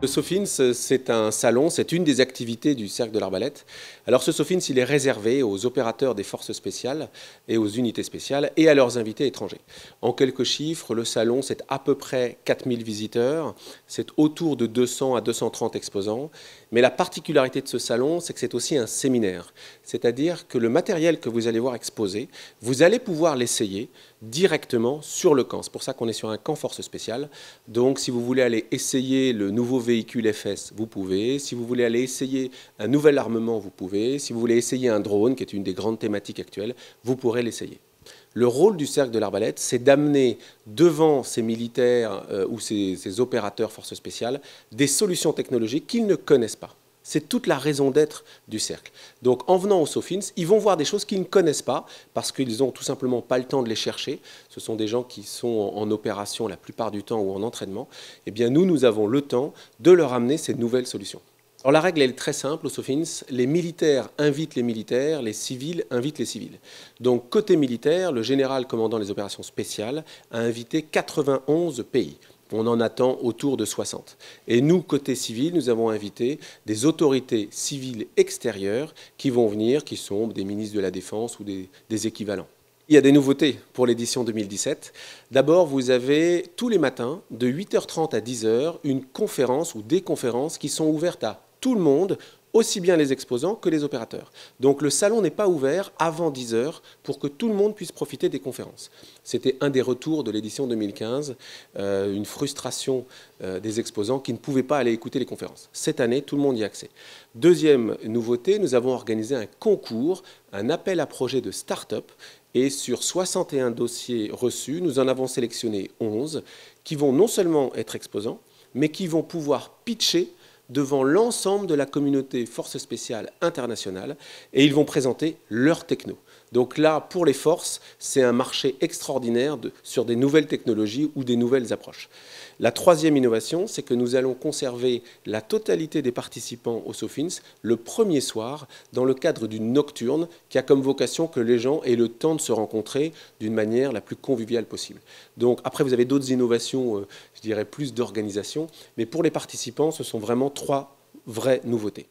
Le Sofins, c'est un salon, c'est une des activités du Cercle de l'Arbalète. Alors ce Sofins, il est réservé aux opérateurs des forces spéciales et aux unités spéciales et à leurs invités étrangers. En quelques chiffres, le salon, c'est à peu près 4000 visiteurs, c'est autour de 200 à 230 exposants. Mais la particularité de ce salon, c'est que c'est aussi un séminaire. C'est-à-dire que le matériel que vous allez voir exposé, vous allez pouvoir l'essayer directement sur le camp. C'est pour ça qu'on est sur un camp force spéciale. Donc si vous voulez aller essayer le nouveau véhicule FS, vous pouvez. Si vous voulez aller essayer un nouvel armement, vous pouvez. Si vous voulez essayer un drone, qui est une des grandes thématiques actuelles, vous pourrez l'essayer. Le rôle du cercle de l'arbalète, c'est d'amener devant ces militaires euh, ou ces opérateurs forces spéciales des solutions technologiques qu'ils ne connaissent pas. C'est toute la raison d'être du cercle. Donc en venant aux Sofins, ils vont voir des choses qu'ils ne connaissent pas parce qu'ils n'ont tout simplement pas le temps de les chercher. Ce sont des gens qui sont en, opération la plupart du temps ou en entraînement. Eh bien nous, nous avons le temps de leur amener ces nouvelles solutions. Alors la règle est très simple aux Sofins, les militaires invitent les militaires, les civils invitent les civils. Donc côté militaire, le général commandant les opérations spéciales a invité 91 pays on en attend autour de 60. Et nous, côté civil, nous avons invité des autorités civiles extérieures qui vont venir, qui sont des ministres de la Défense ou des, équivalents. Il y a des nouveautés pour l'édition 2017. D'abord, vous avez tous les matins, de 8h30 à 10h, une conférence ou des conférences qui sont ouvertes à tout le monde aussi bien les exposants que les opérateurs. Donc le salon n'est pas ouvert avant 10 heures pour que tout le monde puisse profiter des conférences. C'était un des retours de l'édition 2015, euh, une frustration euh, des exposants qui ne pouvaient pas aller écouter les conférences. Cette année, tout le monde y a accès. Deuxième nouveauté, nous avons organisé un concours, un appel à projet de start-up et sur 61 dossiers reçus, nous en avons sélectionné 11 qui vont non seulement être exposants, mais qui vont pouvoir pitcher devant l'ensemble de la communauté forces spéciales internationale et ils vont présenter leur techno. Donc là, pour les forces, c'est un marché extraordinaire de, sur des nouvelles technologies ou des nouvelles approches. La troisième innovation, c'est que nous allons conserver la totalité des participants au SOFINS le premier soir dans le cadre d'une nocturne qui a comme vocation que les gens aient le temps de se rencontrer d'une manière la plus conviviale possible. Donc après, vous avez d'autres innovations, euh, je dirais plus d'organisation, mais pour les participants, ce sont vraiment trois vraies nouveautés.